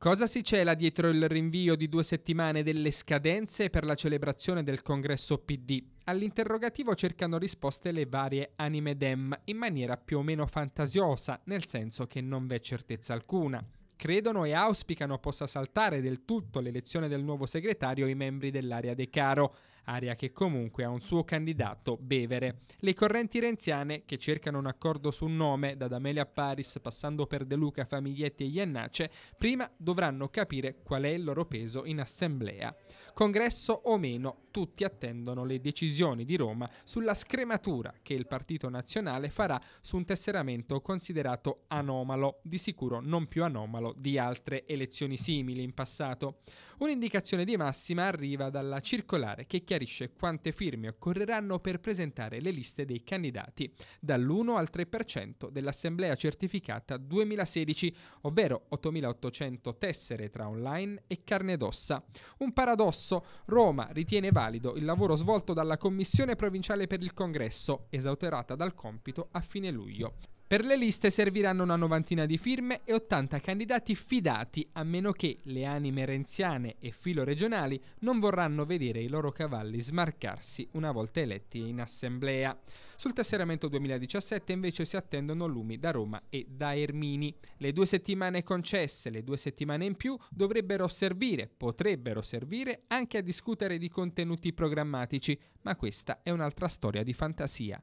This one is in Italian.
Cosa si cela dietro il rinvio di due settimane delle scadenze per la celebrazione del congresso PD? All'interrogativo cercano risposte le varie anime dem in maniera più o meno fantasiosa, nel senso che non v'è certezza alcuna. Credono e auspicano possa saltare del tutto l'elezione del nuovo segretario i membri dell'area De Caro, area che comunque ha un suo candidato Bevere. Le correnti renziane, che cercano un accordo su un nome, da D'Amelia a Paris passando per De Luca, Famiglietti e Iannace, prima dovranno capire qual è il loro peso in assemblea. Congresso o meno, tutti attendono le decisioni di Roma sulla scrematura che il Partito Nazionale farà su un tesseramento considerato anomalo, di sicuro non più anomalo di altre elezioni simili in passato. Un'indicazione di massima arriva dalla circolare che chiarisce chiarisce quante firme occorreranno per presentare le liste dei candidati, dall'1 al 3% dell'assemblea certificata 2016, ovvero 8.800 tessere tra online e carne ed ossa. Un paradosso, Roma ritiene valido il lavoro svolto dalla Commissione Provinciale per il Congresso, esauterata dal compito a fine luglio. Per le liste serviranno una novantina di firme e 80 candidati fidati, a meno che le anime renziane e filo regionali non vorranno vedere i loro cavalli smarcarsi una volta eletti in assemblea. Sul tesseramento 2017 invece si attendono lumi da Roma e da Ermini. Le due settimane concesse, le due settimane in più, dovrebbero servire, potrebbero servire anche a discutere di contenuti programmatici, ma questa è un'altra storia di fantasia.